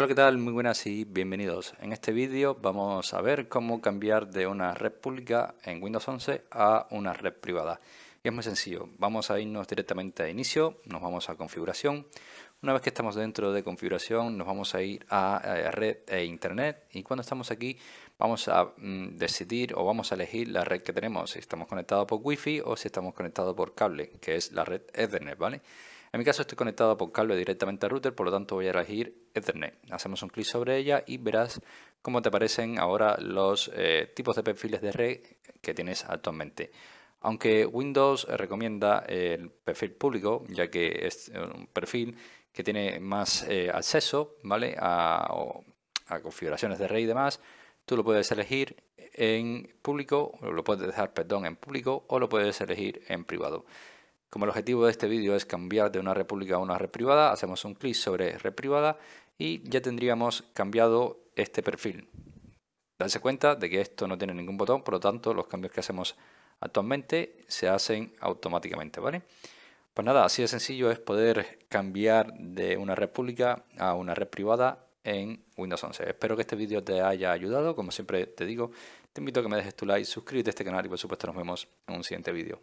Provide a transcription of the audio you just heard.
Hola, ¿qué tal? Muy buenas y bienvenidos. En este vídeo vamos a ver cómo cambiar de una red pública en Windows 11 a una red privada. Y es muy sencillo, vamos a irnos directamente a inicio, nos vamos a configuración. Una vez que estamos dentro de configuración nos vamos a ir a, red e internet y cuando estamos aquí vamos a mm, decidir o vamos a elegir la red que tenemos, si estamos conectados por Wi-Fi o si estamos conectados por cable, que es la red Ethernet, ¿vale? En mi caso estoy conectado por cable directamente al router, por lo tanto voy a elegir Ethernet. Hacemos un clic sobre ella y verás cómo te aparecen ahora los eh, tipos de perfiles de red que tienes actualmente. Aunque Windows recomienda el perfil público, ya que es un perfil que tiene más eh, acceso ¿vale? a, configuraciones de red y demás, tú lo puedes elegir en público, lo puedes dejar, perdón, en público o lo puedes elegir en privado. Como el objetivo de este vídeo es cambiar de una república a una red privada, hacemos un clic sobre red privada y ya tendríamos cambiado este perfil. Darse cuenta de que esto no tiene ningún botón, por lo tanto los cambios que hacemos actualmente se hacen automáticamente, ¿vale? Pues nada, así de sencillo es poder cambiar de una república a una red privada en Windows 11. Espero que este vídeo te haya ayudado. Como siempre te digo, te invito a que me dejes tu like, suscríbete a este canal y por supuesto nos vemos en un siguiente vídeo.